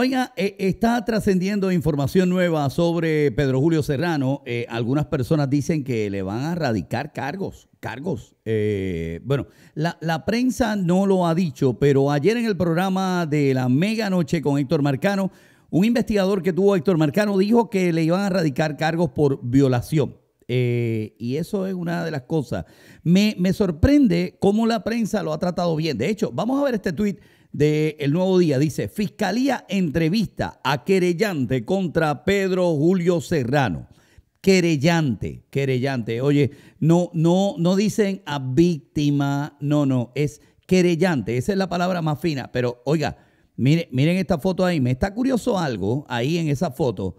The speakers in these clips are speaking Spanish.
Oiga, eh, está trascendiendo información nueva sobre Pedro Julio Serrano. Eh, algunas personas dicen que le van a radicar cargos, cargos. Eh, bueno, la, prensa no lo ha dicho, pero ayer en el programa de la Mega Noche con Héctor Marcano, un investigador que tuvo Héctor Marcano dijo que le iban a radicar cargos por violación. y eso es una de las cosas. Me, me sorprende cómo la prensa lo ha tratado bien. De hecho, vamos a ver este tuit de El Nuevo Día. Dice, Fiscalía entrevista a querellante contra Pedro Julio Serrano. Querellante, querellante. Oye, no, no, no dicen a víctima, no, no, es querellante. Esa es la palabra más fina. Pero oiga, miren, miren esta foto ahí. Me está curioso algo ahí en esa foto.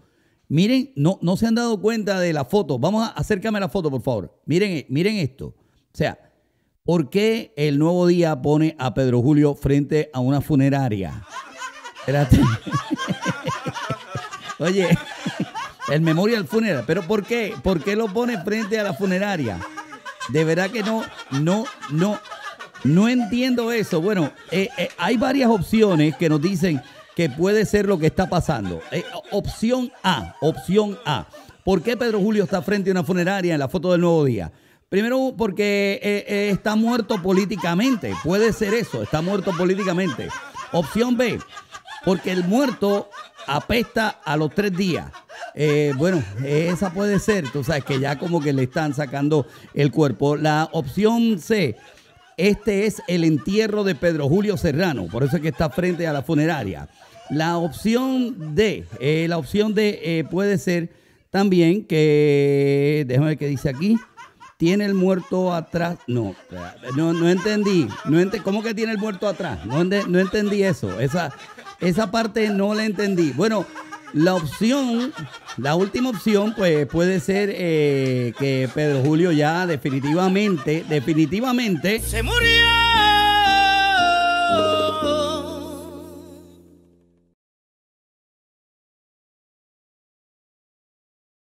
Miren, no, no se han dado cuenta de la foto. Vamos a acércame la foto, por favor. Miren, miren esto. O sea, ¿Por qué el nuevo día pone a Pedro Julio frente a una funeraria? Oye, el Memorial Funeral. ¿Pero por qué? ¿Por qué lo pone frente a la funeraria? De verdad que no, no, no, no entiendo eso. Bueno, eh, eh, hay varias opciones que nos dicen que puede ser lo que está pasando. Eh, opción A, opción A. ¿Por qué Pedro Julio está frente a una funeraria en la foto del nuevo día? Primero porque eh, eh, está muerto políticamente. Puede ser eso, está muerto políticamente. Opción B, porque el muerto apesta a los tres días. Eh, bueno, esa puede ser, tú sabes que ya como que le están sacando el cuerpo. La opción C, este es el entierro de Pedro Julio Serrano, por eso es que está frente a la funeraria. La opción D, la opción D puede ser también que, déjame ver qué dice aquí tiene el muerto atrás. No, no, no entendí. No ¿Cómo que tiene el muerto atrás? No, no entendí eso. Esa, esa parte no la entendí. Bueno, la opción, la última opción, pues puede ser eh, que Pedro Julio ya definitivamente, definitivamente. ¡Se murió!